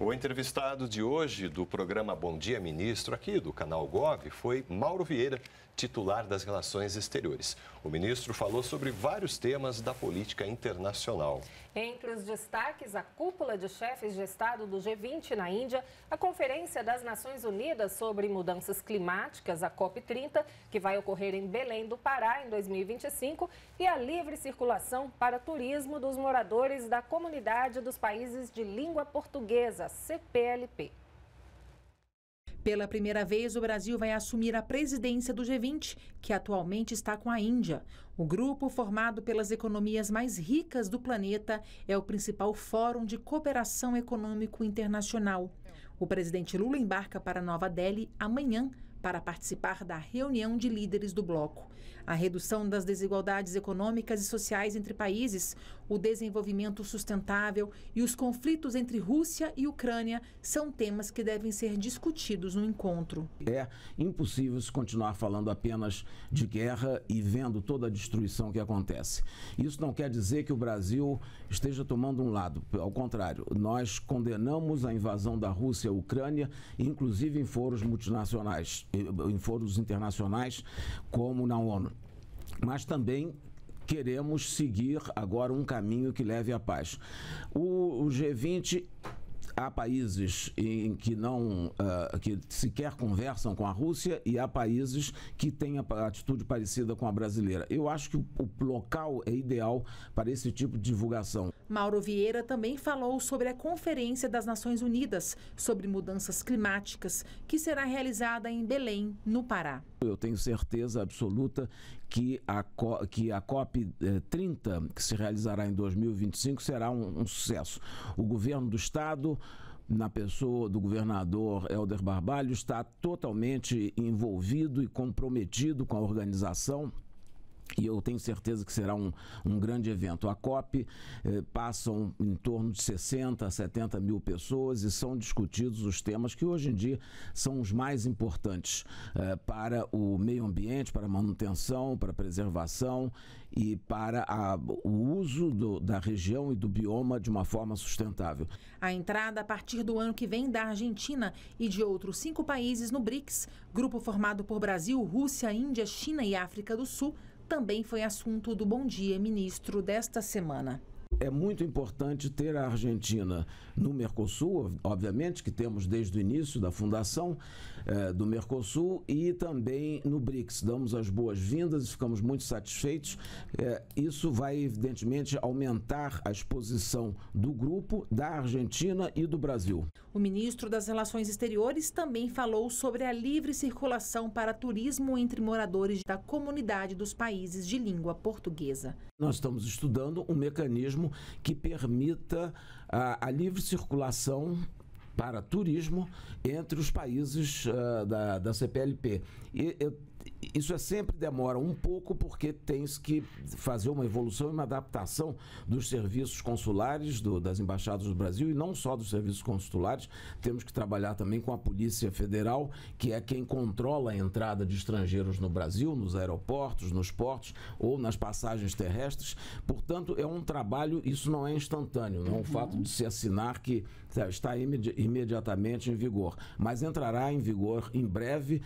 O entrevistado de hoje do programa Bom Dia Ministro, aqui do canal Gov, foi Mauro Vieira, titular das Relações Exteriores. O ministro falou sobre vários temas da política internacional. Entre os destaques, a cúpula de chefes de Estado do G20 na Índia, a Conferência das Nações Unidas sobre Mudanças Climáticas, a COP30, que vai ocorrer em Belém do Pará em 2025, e a livre circulação para turismo dos moradores da Comunidade dos Países de Língua Portuguesa, CPLP. Pela primeira vez, o Brasil vai assumir a presidência do G20, que atualmente está com a Índia. O grupo, formado pelas economias mais ricas do planeta, é o principal fórum de cooperação econômico internacional. O presidente Lula embarca para Nova Delhi amanhã para participar da reunião de líderes do bloco. A redução das desigualdades econômicas e sociais entre países, o desenvolvimento sustentável e os conflitos entre Rússia e Ucrânia são temas que devem ser discutidos no encontro. É impossível se continuar falando apenas de guerra e vendo toda a destruição que acontece. Isso não quer dizer que o Brasil esteja tomando um lado, ao contrário, nós condenamos a invasão da Rússia à Ucrânia, inclusive em foros multinacionais em foros internacionais como na ONU. Mas também queremos seguir agora um caminho que leve à paz. O, o G20 há países em que não uh, que sequer conversam com a Rússia e há países que têm a atitude parecida com a brasileira. Eu acho que o local é ideal para esse tipo de divulgação. Mauro Vieira também falou sobre a Conferência das Nações Unidas sobre mudanças climáticas que será realizada em Belém, no Pará. Eu tenho certeza absoluta que a, que a COP30, eh, que se realizará em 2025, será um, um sucesso. O governo do Estado na pessoa do governador Helder Barbalho, está totalmente envolvido e comprometido com a organização e eu tenho certeza que será um, um grande evento. A COP eh, passam em torno de 60 a 70 mil pessoas e são discutidos os temas que hoje em dia são os mais importantes eh, para o meio ambiente, para a manutenção, para a preservação e para a, o uso do, da região e do bioma de uma forma sustentável. A entrada a partir do ano que vem da Argentina e de outros cinco países no BRICS, grupo formado por Brasil, Rússia, Índia, China e África do Sul, também foi assunto do Bom Dia Ministro desta semana é muito importante ter a Argentina no Mercosul, obviamente, que temos desde o início da fundação eh, do Mercosul, e também no BRICS. Damos as boas-vindas e ficamos muito satisfeitos. Eh, isso vai, evidentemente, aumentar a exposição do grupo, da Argentina e do Brasil. O ministro das Relações Exteriores também falou sobre a livre circulação para turismo entre moradores da comunidade dos países de língua portuguesa. Nós estamos estudando um mecanismo que permita a, a livre circulação para turismo entre os países uh, da, da CPLP. E eu, isso é sempre demora um pouco porque tens que fazer uma evolução e uma adaptação dos serviços consulares do, das embaixadas do Brasil e não só dos serviços consulares. Temos que trabalhar também com a Polícia Federal, que é quem controla a entrada de estrangeiros no Brasil, nos aeroportos, nos portos ou nas passagens terrestres. Portanto, é um trabalho, isso não é instantâneo, não é o uhum. fato de se assinar que está imedi imediatamente em vigor, mas entrará em vigor em breve